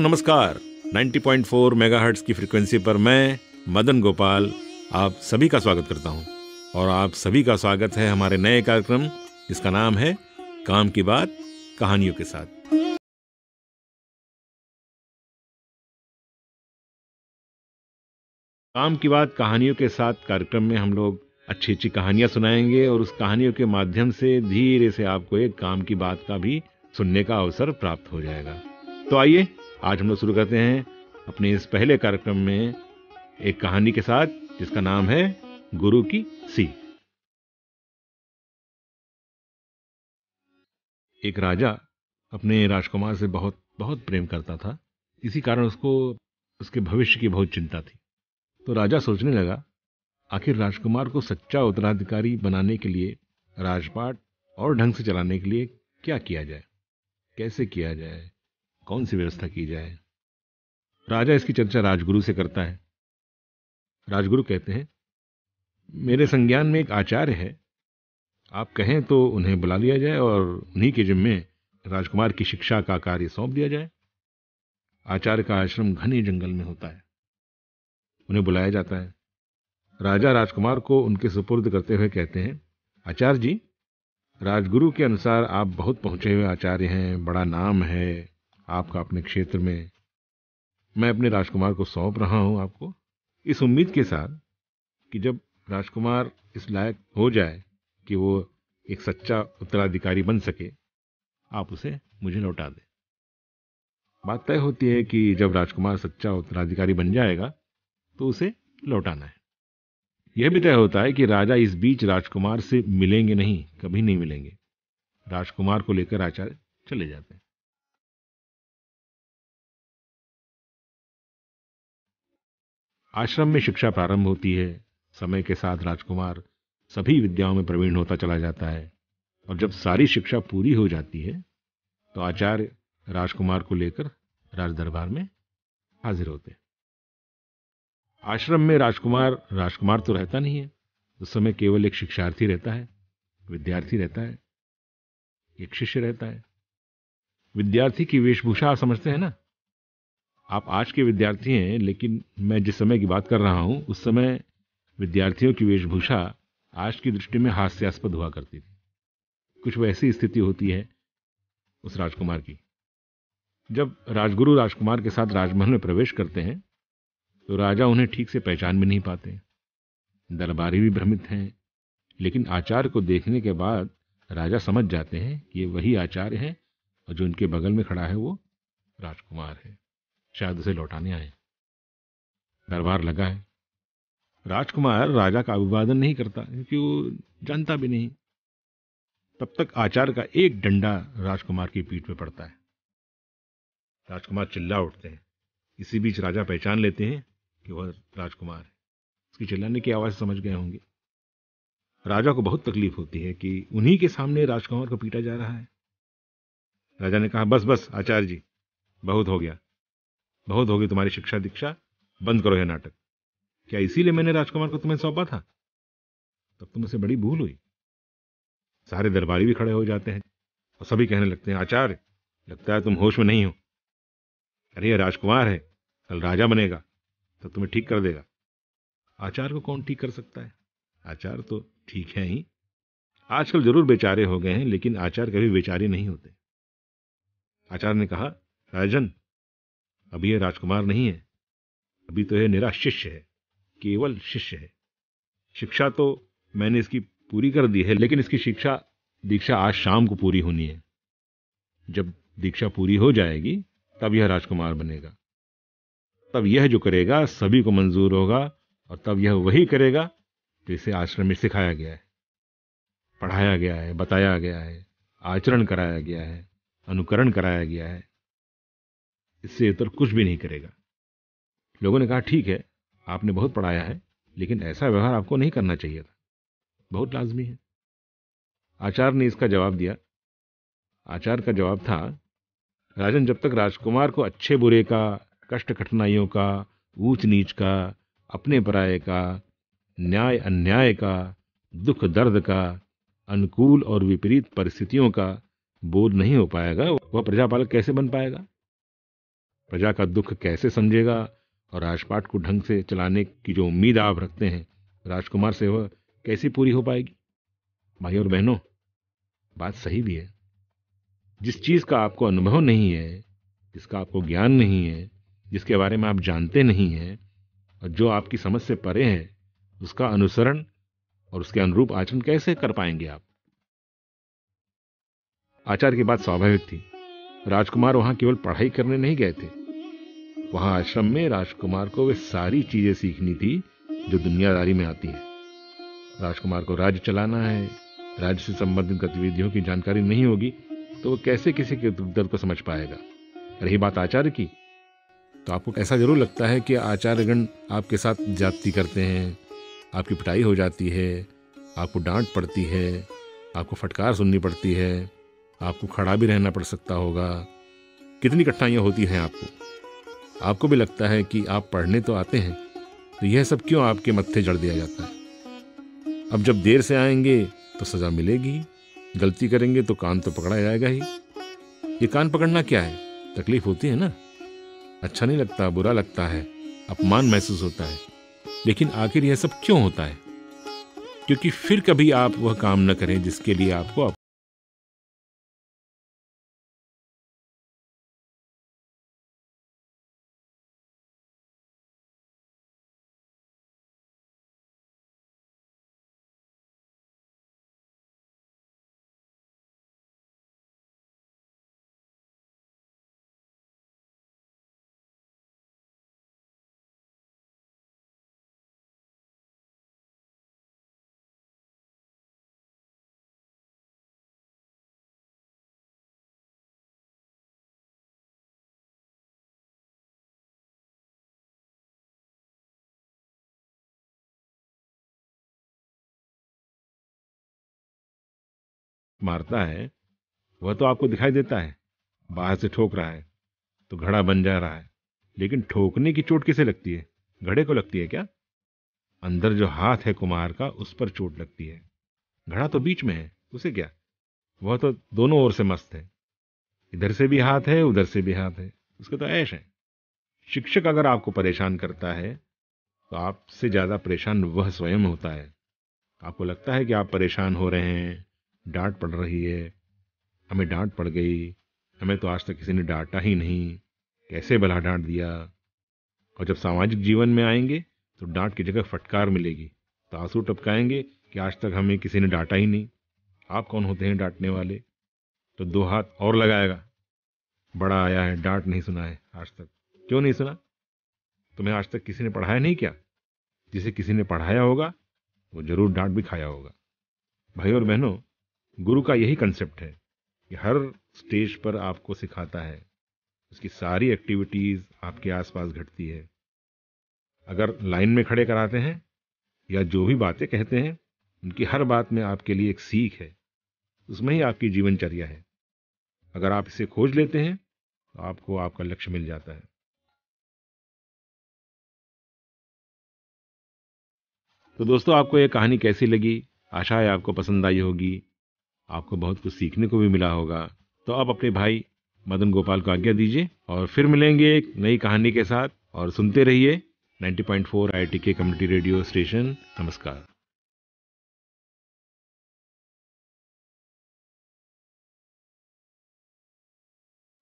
नमस्कार 90.4 मेगाहर्ट्ज़ की फ्रिक्वेंसी पर मैं मदन गोपाल आप सभी का स्वागत करता हूं और आप सभी का स्वागत है हमारे नए कार्यक्रम जिसका नाम है काम की बात कहानियों के साथ काम की बात कहानियों के साथ कार्यक्रम में हम लोग अच्छी अच्छी कहानियां सुनाएंगे और उस कहानियों के माध्यम से धीरे से आपको एक काम की बात का भी सुनने का अवसर प्राप्त हो जाएगा तो आइए आज हम लोग शुरू करते हैं अपने इस पहले कार्यक्रम में एक कहानी के साथ जिसका नाम है गुरु की सी एक राजा अपने राजकुमार से बहुत बहुत प्रेम करता था इसी कारण उसको उसके भविष्य की बहुत चिंता थी तो राजा सोचने लगा आखिर राजकुमार को सच्चा उत्तराधिकारी बनाने के लिए राजपाट और ढंग से चलाने के लिए क्या किया जाए कैसे किया जाए कौन सी व्यवस्था की जाए राजा इसकी चर्चा राजगुरु से करता है राजगुरु कहते हैं मेरे संज्ञान में एक आचार्य है आप कहें तो उन्हें बुला लिया जाए और उन्हीं के जिम्मे राजकुमार की शिक्षा का कार्य सौंप दिया जाए आचार्य का आश्रम घने जंगल में होता है उन्हें बुलाया जाता है राजा राजकुमार को उनके सुपुर्द करते हुए कहते हैं आचार्य जी राजगुरु के अनुसार आप बहुत पहुंचे हुए आचार्य हैं बड़ा नाम है आपका अपने क्षेत्र में मैं अपने राजकुमार को सौंप रहा हूं आपको इस उम्मीद के साथ कि जब राजकुमार इस लायक हो जाए कि वो एक सच्चा उत्तराधिकारी बन सके आप उसे मुझे लौटा दें बात तय होती है कि जब राजकुमार सच्चा उत्तराधिकारी बन जाएगा तो उसे लौटाना है यह भी तय होता है कि राजा इस बीच राजकुमार से मिलेंगे नहीं कभी नहीं मिलेंगे राजकुमार को लेकर आचार्य चले जाते हैं आश्रम में शिक्षा प्रारंभ होती है समय के साथ राजकुमार सभी विद्याओं में प्रवीण होता चला जाता है और जब सारी शिक्षा पूरी हो जाती है तो आचार्य राजकुमार को लेकर राजदरबार में हाजिर होते आश्रम में राजकुमार राजकुमार तो रहता नहीं है उस समय केवल एक शिक्षार्थी रहता है विद्यार्थी रहता है एक शिष्य रहता है विद्यार्थी की वेशभूषा समझते हैं ना आप आज के विद्यार्थी हैं लेकिन मैं जिस समय की बात कर रहा हूँ उस समय विद्यार्थियों की वेशभूषा आज की दृष्टि में हास्यास्पद हुआ करती थी कुछ वैसी स्थिति होती है उस राजकुमार की जब राजगुरु राजकुमार के साथ राजमहल में प्रवेश करते हैं तो राजा उन्हें ठीक से पहचान भी नहीं पाते दरबारी भी भ्रमित हैं लेकिन आचार्य को देखने के बाद राजा समझ जाते हैं कि ये वही आचार्य हैं और जो उनके बगल में खड़ा है वो राजकुमार है शायद उसे लौटाने आए दरबार लगा है राजकुमार राजा का अभिवादन नहीं करता क्योंकि वो जानता भी नहीं तब तक आचार्य का एक डंडा राजकुमार की पीठ पे पड़ता है राजकुमार चिल्ला उठते हैं इसी बीच राजा पहचान लेते हैं कि वह राजकुमार है उसकी चिल्लाने की आवाज़ समझ गए होंगे राजा को बहुत तकलीफ होती है कि उन्हीं के सामने राजकुमार को पीटा जा रहा है राजा ने कहा बस बस आचार्य जी बहुत हो गया बहुत होगी तुम्हारी शिक्षा दीक्षा बंद करो यह नाटक क्या इसीलिए मैंने राजकुमार को तुम्हें सौंपा था तब तुम उसे बड़ी भूल हुई सारे दरबारी भी खड़े हो जाते हैं और सभी कहने लगते हैं आचार्य लगता है तुम होश में नहीं हो अरे यह राजकुमार है कल राजा बनेगा तो तुम्हें ठीक कर देगा आचार्य को कौन ठीक कर सकता है आचार्य तो ठीक है ही आजकल जरूर बेचारे हो गए हैं लेकिन आचार्य कभी बेचारे नहीं होते आचार्य ने कहा राजन अभी यह राजकुमार नहीं है अभी तो यह निरा शिष्य है केवल शिष्य है शिक्षा तो मैंने इसकी पूरी कर दी है लेकिन इसकी शिक्षा दीक्षा आज शाम को पूरी होनी है जब दीक्षा पूरी हो जाएगी तब यह राजकुमार बनेगा तब यह जो करेगा सभी को मंजूर होगा और तब यह वही करेगा जो इसे आश्रम में सिखाया गया है पढ़ाया गया है बताया गया है आचरण कराया गया है अनुकरण कराया गया है इससे इतर कुछ भी नहीं करेगा लोगों ने कहा ठीक है आपने बहुत पढ़ाया है लेकिन ऐसा व्यवहार आपको नहीं करना चाहिए था बहुत लाजमी है आचार्य ने इसका जवाब दिया आचार्य का जवाब था राजन जब तक राजकुमार को अच्छे बुरे का कष्ट कठिनाइयों का ऊंच नीच का अपने पराये का न्याय अन्याय का दुख दर्द का अनुकूल और विपरीत परिस्थितियों का बोध नहीं हो पाएगा वह प्रजापालक कैसे बन पाएगा प्रजा का दुख कैसे समझेगा और राजपाट को ढंग से चलाने की जो उम्मीद आप रखते हैं राजकुमार से वह कैसी पूरी हो पाएगी भाई और बहनों बात सही भी है जिस चीज़ का आपको अनुभव नहीं है जिसका आपको ज्ञान नहीं है जिसके बारे में आप जानते नहीं हैं और जो आपकी समझ से परे है उसका अनुसरण और उसके अनुरूप आचरण कैसे कर पाएंगे आप आचार्य की बात स्वाभाविक थी राजकुमार वहां केवल पढ़ाई करने नहीं गए थे वहां आश्रम में राजकुमार को वे सारी चीजें सीखनी थी जो दुनियादारी में आती हैं राजकुमार को राज्य चलाना है राज्य से संबंधित गतिविधियों की जानकारी नहीं होगी तो वो कैसे किसी के दर्द को समझ पाएगा रही बात आचार्य की तो आपको ऐसा जरूर लगता है कि आचार्यगण आपके साथ जाति करते हैं आपकी पिटाई हो जाती है आपको डांट पड़ती है आपको फटकार सुननी पड़ती है आपको खड़ा भी रहना पड़ सकता होगा कितनी कठिनाइयाँ होती हैं आपको आपको भी लगता है कि आप पढ़ने तो आते हैं तो यह सब क्यों आपके मत्थे जड़ दिया जाता है अब जब देर से आएंगे तो सज़ा मिलेगी गलती करेंगे तो कान तो पकड़ा जाएगा ही ये कान पकड़ना क्या है तकलीफ होती है ना अच्छा नहीं लगता बुरा लगता है अपमान महसूस होता है लेकिन आखिर यह सब क्यों होता है क्योंकि फिर कभी आप वह काम न करें जिसके लिए आपको मारता है वह तो आपको दिखाई देता है बाहर से ठोक रहा है तो घड़ा बन जा रहा है लेकिन ठोकने की चोट किसे लगती है घड़े को लगती है क्या अंदर जो हाथ है कुमार का उस पर चोट लगती है घड़ा तो बीच में है उसे क्या वह तो दोनों ओर से मस्त है इधर से भी हाथ है उधर से भी हाथ है उसका तो ऐश है शिक्षक अगर आपको परेशान करता है तो आपसे ज़्यादा परेशान वह स्वयं होता है आपको लगता है कि आप परेशान हो रहे हैं डांट पड़ रही है हमें डांट पड़ गई हमें तो आज तक किसी ने डांटा ही नहीं कैसे भला डांट दिया और जब सामाजिक जीवन में आएंगे तो डांट की जगह फटकार मिलेगी तो आंसू टपकाएंगे कि आज तक हमें किसी ने डांटा ही नहीं आप कौन होते हैं डांटने वाले तो दो हाथ और लगाएगा बड़ा आया है डांट नहीं सुना है आज तक क्यों नहीं सुना तुम्हें आज तक किसी ने पढ़ाया नहीं क्या जिसे किसी ने पढ़ाया होगा वो जरूर डांट भी खाया होगा भाई और बहनों गुरु का यही कंसेप्ट है कि हर स्टेज पर आपको सिखाता है उसकी सारी एक्टिविटीज़ आपके आसपास घटती है अगर लाइन में खड़े कराते हैं या जो भी बातें कहते हैं उनकी हर बात में आपके लिए एक सीख है उसमें ही आपकी जीवनचर्या है अगर आप इसे खोज लेते हैं तो आपको आपका लक्ष्य मिल जाता है तो दोस्तों आपको ये कहानी कैसी लगी आशा है आपको पसंद आई होगी आपको बहुत कुछ सीखने को भी मिला होगा तो आप अपने भाई मदन गोपाल को आज्ञा दीजिए और फिर मिलेंगे एक नई कहानी के साथ और सुनते रहिए 90.4 आईटी के कम्युनिटी रेडियो स्टेशन नमस्कार